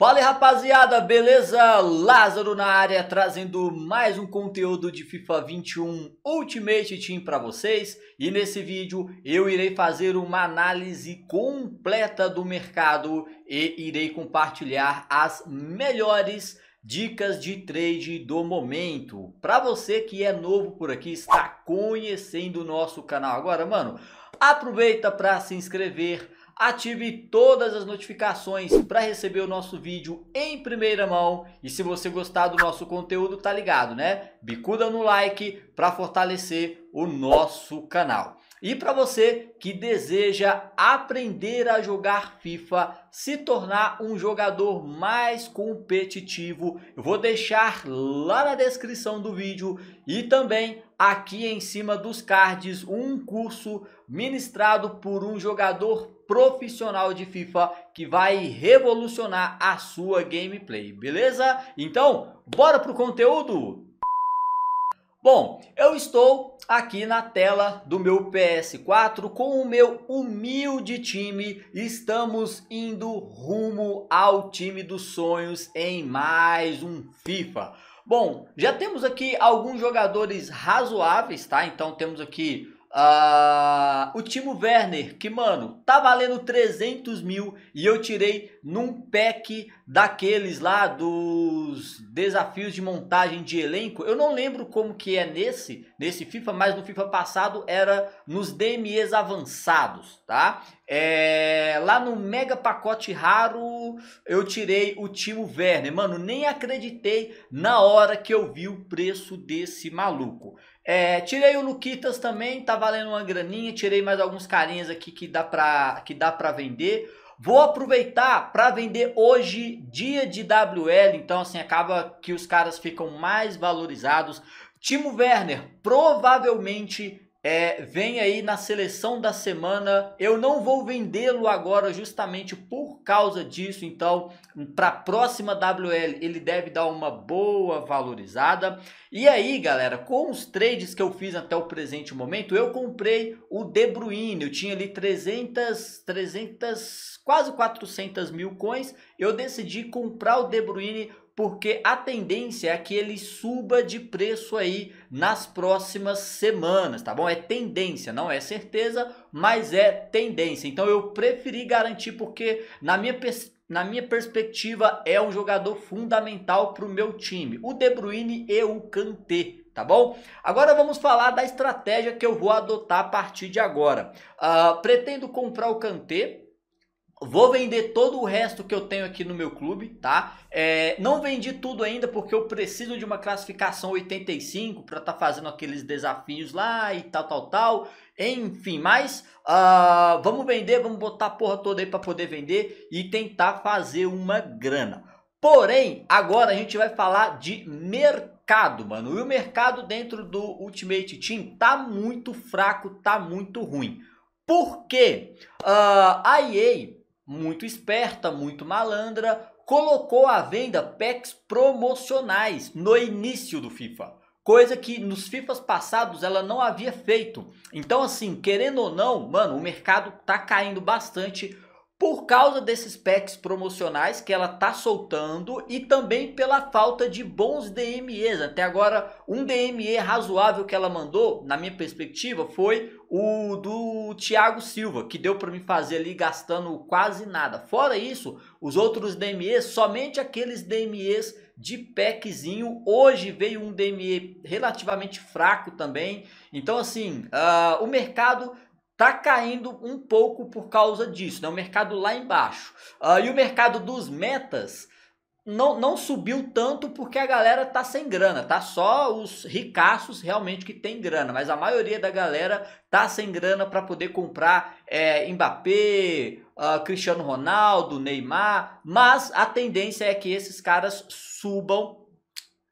Fala aí, rapaziada, beleza? Lázaro na área trazendo mais um conteúdo de FIFA 21 Ultimate Team para vocês. E nesse vídeo eu irei fazer uma análise completa do mercado e irei compartilhar as melhores dicas de trade do momento. Para você que é novo por aqui, está conhecendo o nosso canal agora, mano, aproveita para se inscrever ative todas as notificações para receber o nosso vídeo em primeira mão. E se você gostar do nosso conteúdo, tá ligado, né? Bicuda no like para fortalecer o nosso canal. E para você que deseja aprender a jogar FIFA, se tornar um jogador mais competitivo, eu vou deixar lá na descrição do vídeo e também aqui em cima dos cards um curso ministrado por um jogador profissional de FIFA que vai revolucionar a sua gameplay, beleza? Então, bora pro conteúdo! Bom, eu estou aqui na tela do meu PS4 com o meu humilde time. Estamos indo rumo ao time dos sonhos em mais um FIFA. Bom, já temos aqui alguns jogadores razoáveis, tá? Então temos aqui ah, o Timo Werner, que mano, tá valendo 300 mil e eu tirei num pack daqueles lá dos desafios de montagem de elenco. Eu não lembro como que é nesse, nesse FIFA, mas no FIFA passado era nos DMEs avançados, tá? É, lá no mega pacote raro eu tirei o Timo Werner, mano, nem acreditei na hora que eu vi o preço desse maluco. É, tirei o Luquitas também, tá valendo uma graninha. Tirei mais alguns carinhas aqui que dá pra, que dá pra vender. Vou aproveitar para vender hoje, dia de WL, então assim acaba que os caras ficam mais valorizados. Timo Werner provavelmente é, vem aí na seleção da semana. Eu não vou vendê-lo agora justamente por causa disso. Então, para a próxima WL, ele deve dar uma boa valorizada. E aí, galera, com os trades que eu fiz até o presente momento, eu comprei o De Bruyne. Eu tinha ali 300, 300, quase 400 mil coins. Eu decidi comprar o De Bruyne porque a tendência é que ele suba de preço aí nas próximas semanas, tá bom? É tendência, não é certeza, mas é tendência. Então eu preferi garantir porque na minha perspectiva na minha perspectiva, é um jogador fundamental para o meu time, o De Bruyne e o Kanté, tá bom? Agora vamos falar da estratégia que eu vou adotar a partir de agora. Uh, pretendo comprar o Kanté, Vou vender todo o resto que eu tenho aqui no meu clube, tá? É, não vendi tudo ainda porque eu preciso de uma classificação 85 para estar tá fazendo aqueles desafios lá e tal, tal, tal. Enfim, mas uh, vamos vender, vamos botar a porra toda aí para poder vender e tentar fazer uma grana. Porém, agora a gente vai falar de mercado, mano. E o mercado dentro do Ultimate Team tá muito fraco, tá muito ruim. Por quê? Uh, a EA muito esperta, muito malandra, colocou à venda packs promocionais no início do FIFA. Coisa que nos FIFAs passados ela não havia feito. Então, assim, querendo ou não, mano, o mercado tá caindo bastante por causa desses packs promocionais que ela tá soltando e também pela falta de bons DMEs. Até agora, um DME razoável que ela mandou, na minha perspectiva, foi o do Thiago Silva, que deu para me fazer ali gastando quase nada. Fora isso, os outros DMEs, somente aqueles DMEs de packzinho. Hoje veio um DME relativamente fraco também. Então, assim, uh, o mercado Tá caindo um pouco por causa disso, né? O mercado lá embaixo. Uh, e o mercado dos metas não, não subiu tanto porque a galera tá sem grana, tá? Só os ricaços realmente que tem grana, mas a maioria da galera tá sem grana para poder comprar é, Mbappé, uh, Cristiano Ronaldo, Neymar, mas a tendência é que esses caras subam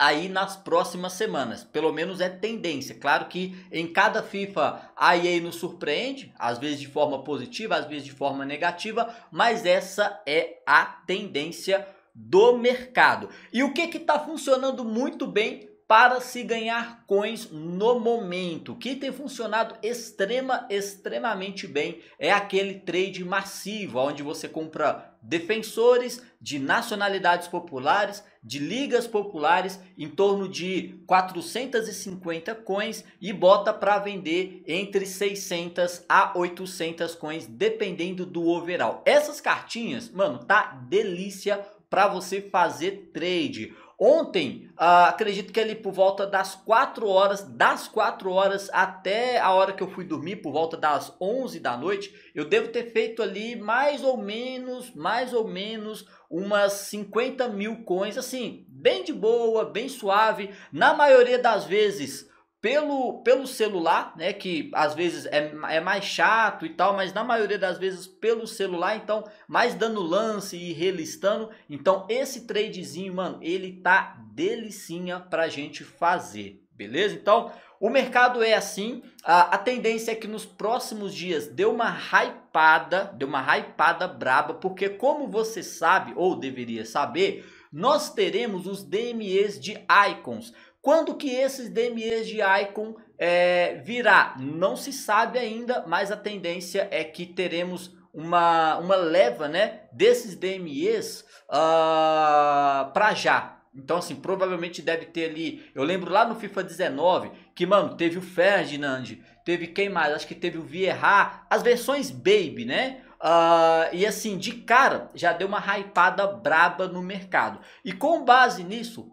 aí nas próximas semanas. Pelo menos é tendência. Claro que em cada FIFA a EA nos surpreende, às vezes de forma positiva, às vezes de forma negativa, mas essa é a tendência do mercado. E o que está funcionando muito bem para se ganhar coins no momento. Que tem funcionado extrema, extremamente bem é aquele trade massivo, onde você compra defensores de nacionalidades populares, de ligas populares, em torno de 450 coins e bota para vender entre 600 a 800 coins, dependendo do overall. Essas cartinhas, mano, tá delícia para você fazer trade. Ontem, ah, acredito que é ali por volta das 4 horas, das 4 horas até a hora que eu fui dormir, por volta das 11 da noite, eu devo ter feito ali mais ou menos, mais ou menos umas 50 mil coins, assim, bem de boa, bem suave. Na maioria das vezes, pelo, pelo celular, né? Que às vezes é, é mais chato e tal, mas na maioria das vezes pelo celular, então, mais dando lance e relistando. Então, esse tradezinho, mano, ele tá delicinha pra gente fazer, beleza? Então, o mercado é assim, a, a, tendência é que nos próximos dias dê uma hypada, dê uma hypada braba, porque como você sabe, ou deveria saber, nós teremos os DMEs de Icons. Quando que esses DMEs de Icon é, virá? Não se sabe ainda, mas a tendência é que teremos uma, uma leva né, desses DMEs uh, ah, para já. Então, assim, provavelmente deve ter ali. Eu lembro lá no FIFA 19 que, mano, teve o Ferdinand, teve quem mais? Acho que teve o Vieira, as versões Baby, né? Uh, e assim, de cara, já deu uma hypada braba no mercado. E com base nisso,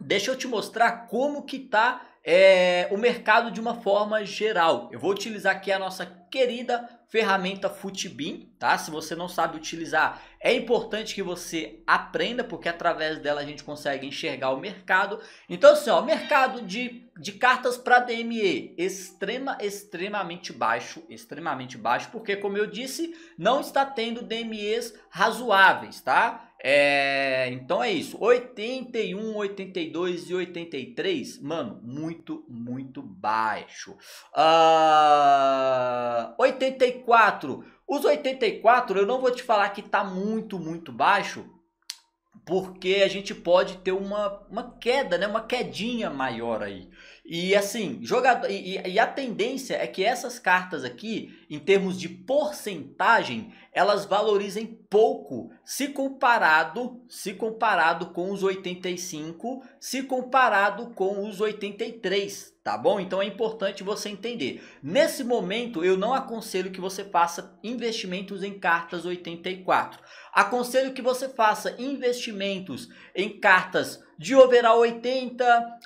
Deixa eu te mostrar como que tá é, o mercado de uma forma geral. Eu vou utilizar aqui a nossa querida ferramenta Footbin, tá? Se você não sabe utilizar, é importante que você aprenda, porque através dela a gente consegue enxergar o mercado. Então, assim, ó, mercado de, de cartas para DME, extrema, extremamente baixo, extremamente baixo, porque, como eu disse, não está tendo DMEs razoáveis, tá? É, então é isso. 81, 82 e 83, mano, muito, muito baixo. Uh, ah, 84. Os 84, eu não vou te falar que tá muito, muito baixo, porque a gente pode ter uma, uma queda, né? uma quedinha maior aí. E assim, jogador, e, e, a tendência é que essas cartas aqui, em termos de porcentagem, elas valorizem pouco se comparado, se comparado com os 85, se comparado com os 83, tá bom? Então é importante você entender. Nesse momento, eu não aconselho que você faça investimentos em cartas 84. Aconselho que você faça investimentos em cartas de overall 80,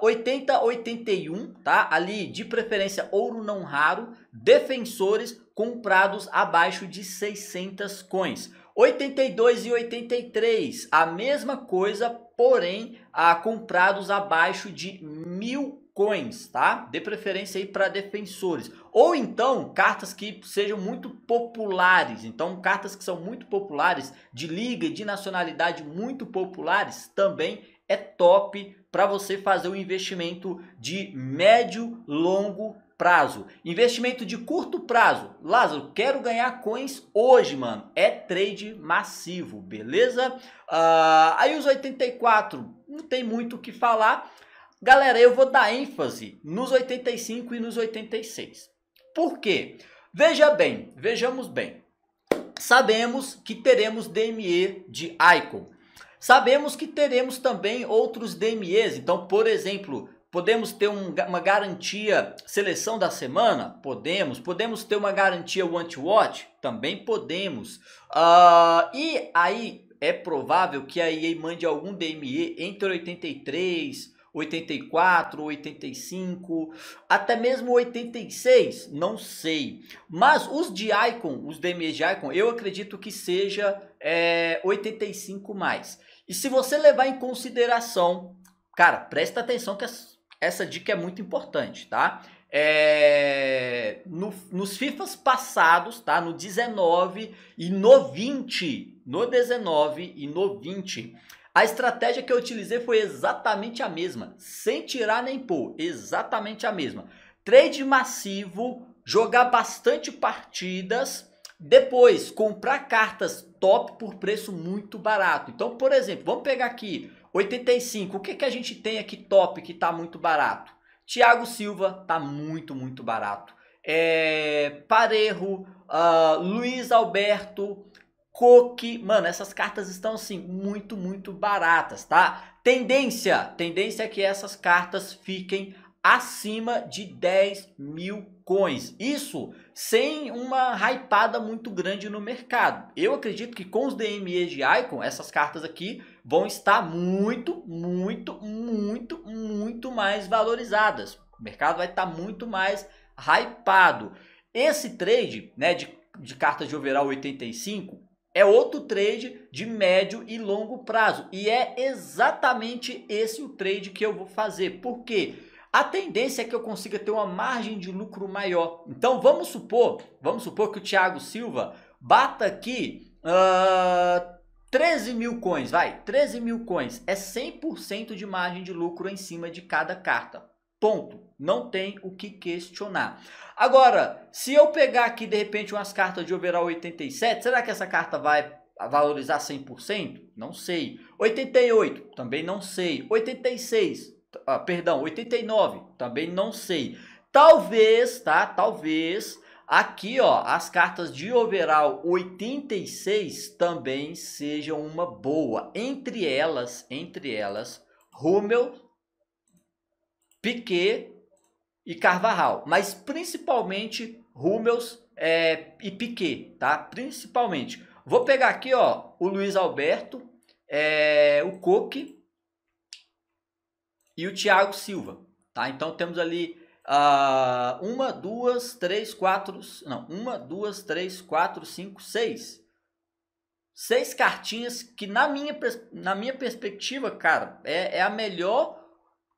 uh, 80, 81, tá? Ali, de preferência, ouro não raro, defensores comprados abaixo de 600 coins. 82 e 83, a mesma coisa, porém, a comprados abaixo de mil coins, tá? Dê preferência aí para defensores. Ou então, cartas que sejam muito populares. Então, cartas que são muito populares, de liga e de nacionalidade muito populares, também é top para você fazer um investimento de médio, longo prazo. Investimento de curto prazo. Lázaro, quero ganhar coins hoje, mano. É trade massivo, beleza? Uh, aí os 84, não tem muito o que falar. Galera, eu vou dar ênfase nos 85 e nos 86. Por quê? Veja bem, vejamos bem. Sabemos que teremos DME de Icon. Sabemos que teremos também outros DMEs. Então, por exemplo, Podemos ter um, uma garantia seleção da semana? Podemos. Podemos ter uma garantia want watch? Também podemos. Uh, e aí é provável que a EA mande algum DME entre 83, 84, 85, até mesmo 86, não sei. Mas os de Icon, os DMEs de Icon, eu acredito que seja é, 85 mais. E se você levar em consideração, cara, presta atenção que as essa dica é muito importante, tá? É, no, nos FIFAs passados, tá? No 19 e no 20, no 19 e no 20, a estratégia que eu utilizei foi exatamente a mesma, sem tirar nem pôr, exatamente a mesma. Trade massivo, jogar bastante partidas, depois comprar cartas top por preço muito barato. Então, por exemplo, vamos pegar aqui 85. O que, que a gente tem aqui top que está muito barato? Thiago Silva está muito, muito barato. É, Parejo, uh, Luiz Alberto, Coque. Mano, essas cartas estão assim, muito, muito baratas, tá? Tendência: tendência é que essas cartas fiquem acima de 10 mil coins. Isso sem uma hypada muito grande no mercado. Eu acredito que com os DMEs de Icon, essas cartas aqui vão estar muito, muito, muito, muito mais valorizadas. O mercado vai estar muito mais hypado. Esse trade né, de, de cartas de overall 85 é outro trade de médio e longo prazo. E é exatamente esse o trade que eu vou fazer. Por quê? Porque a tendência é que eu consiga ter uma margem de lucro maior. Então vamos supor, vamos supor que o Thiago Silva bata aqui uh, ah, 13 mil coins, vai, 13 mil coins. É 100% de margem de lucro em cima de cada carta. Ponto. Não tem o que questionar. Agora, se eu pegar aqui de repente umas cartas de overall 87, será que essa carta vai valorizar 100%? Não sei. 88, também não sei. 86, ah, perdão, 89, também não sei. Talvez, tá? Talvez aqui, ó, as cartas de overall 86 também sejam uma boa. Entre elas, entre elas, Rummel, Piquet e Carvajal, mas principalmente Rummels é, e Piquet, tá? Principalmente. Vou pegar aqui, ó, o Luiz Alberto, é, o Coque, e o Thiago Silva. Tá? Então temos ali uh, uma, duas, três, quatro. Não, uma, duas, três, quatro, cinco, seis. Seis cartinhas que, na minha, na minha perspectiva, cara, é, é a melhor.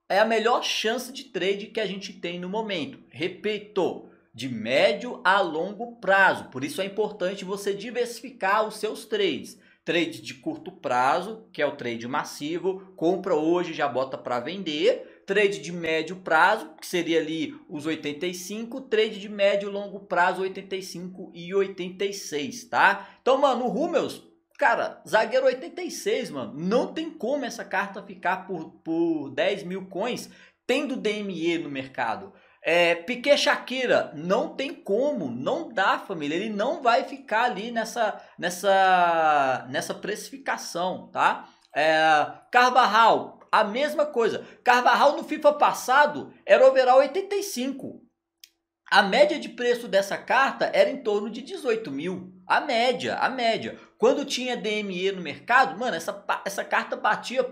É a melhor chance de trade que a gente tem no momento. Repito, de médio a longo prazo. Por isso é importante você diversificar os seus trades trade de curto prazo, que é o trade massivo, compra hoje, já bota para vender. Trade de médio prazo, que seria ali os 85, trade de médio e longo prazo 85 e 86, tá? Então, mano, o Rummels, cara, zagueiro 86, mano, não tem como essa carta ficar por, por 10 mil coins tendo DME no mercado. É, Piquet Shakira, não tem como, não dá, família. Ele não vai ficar ali nessa, nessa, nessa precificação, tá? É, Carvajal, a mesma coisa. Carvajal no FIFA passado era overall 85. A média de preço dessa carta era em torno de 18 mil. A média, a média. Quando tinha DME no mercado, mano, essa, essa carta batia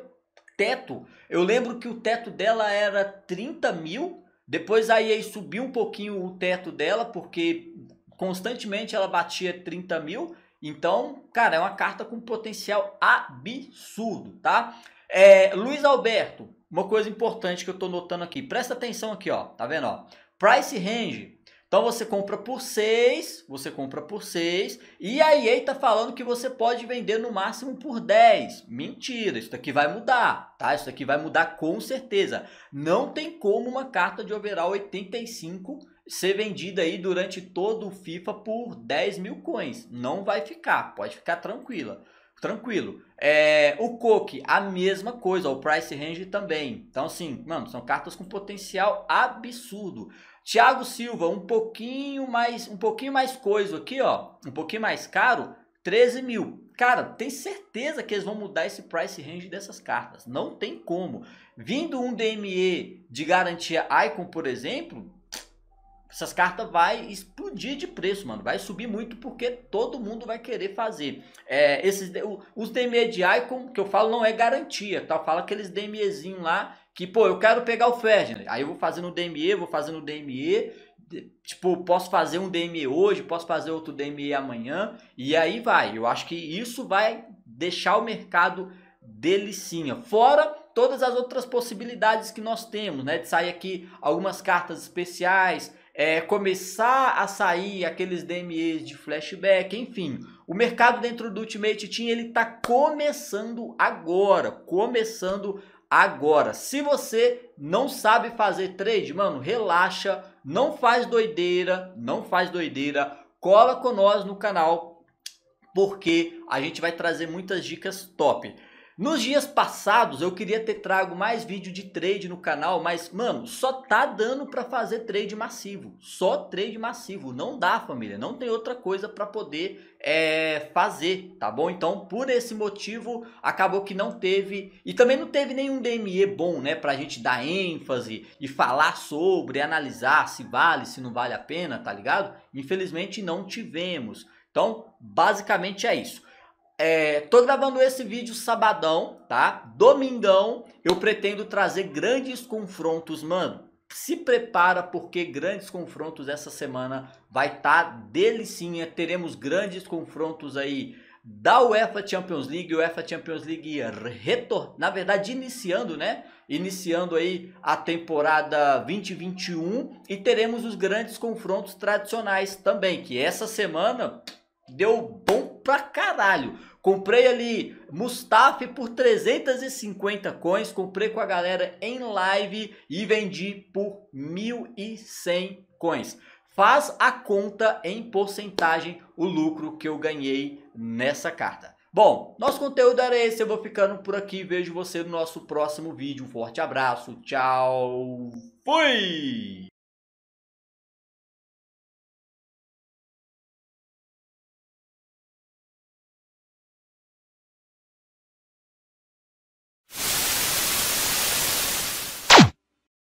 teto. Eu lembro que o teto dela era 30 mil depois a EA subiu um pouquinho o teto dela, porque constantemente ela batia 30 mil. Então, cara, é uma carta com potencial absurdo, tá? É, Luiz Alberto, uma coisa importante que eu tô notando aqui. Presta atenção aqui, ó. Tá vendo, ó? Price Range então você compra por 6, você compra por 6, e a EA está falando que você pode vender no máximo por 10. Mentira, isso aqui vai mudar, tá? Isso aqui vai mudar com certeza. Não tem como uma carta de overall 85 ser vendida aí durante todo o FIFA por 10 mil coins. Não vai ficar, pode ficar tranquila tranquilo. É, o Coke, a mesma coisa, o Price Range também. Então, assim, mano, são cartas com potencial absurdo. Thiago Silva, um pouquinho mais, um pouquinho mais coisa aqui, ó, um pouquinho mais caro, 13 mil. Cara, tem certeza que eles vão mudar esse price range dessas cartas. Não tem como. Vindo um DME de garantia Icon, por exemplo, essas cartas vai explodir de preço, mano. Vai subir muito porque todo mundo vai querer fazer. É, esses, os DME de Icon, que eu falo, não é garantia, tá? Fala aqueles DMEzinho lá que, pô, eu quero pegar o Ferdinand. Aí eu vou fazendo DME, vou fazendo DME. Tipo, posso fazer um DME hoje, posso fazer outro DME amanhã. E aí vai. Eu acho que isso vai deixar o mercado delicinha. Fora todas as outras possibilidades que nós temos, né? De sair aqui algumas cartas especiais, é, começar a sair aqueles DMEs de flashback, enfim. O mercado dentro do Ultimate Team ele tá começando agora, começando agora. Se você não sabe fazer trade, mano, relaxa, não faz doideira, não faz doideira. Cola com nós no canal porque a gente vai trazer muitas dicas top. Nos dias passados eu queria ter trago mais vídeo de trade no canal, mas mano, só tá dando para fazer trade massivo, só trade massivo, não dá família, não tem outra coisa para poder é, fazer, tá bom? Então por esse motivo acabou que não teve e também não teve nenhum DME bom, né, pra gente dar ênfase e falar sobre, analisar se vale, se não vale a pena, tá ligado? Infelizmente não tivemos. Então basicamente é isso é, tô gravando esse vídeo sabadão, tá? Domingão, eu pretendo trazer grandes confrontos, mano. Se prepara porque grandes confrontos essa semana vai estar tá delicinha. Teremos grandes confrontos aí da UEFA Champions League, UEFA Champions League retor, na verdade iniciando, né? Iniciando aí a temporada 2021 e teremos os grandes confrontos tradicionais também, que essa semana deu bom pra caralho. Comprei ali Mustafa por 350 coins, comprei com a galera em live e vendi por 1.100 coins. Faz a conta em porcentagem o lucro que eu ganhei nessa carta. Bom, nosso conteúdo era esse, eu vou ficando por aqui, vejo você no nosso próximo vídeo. Um forte abraço, tchau, fui!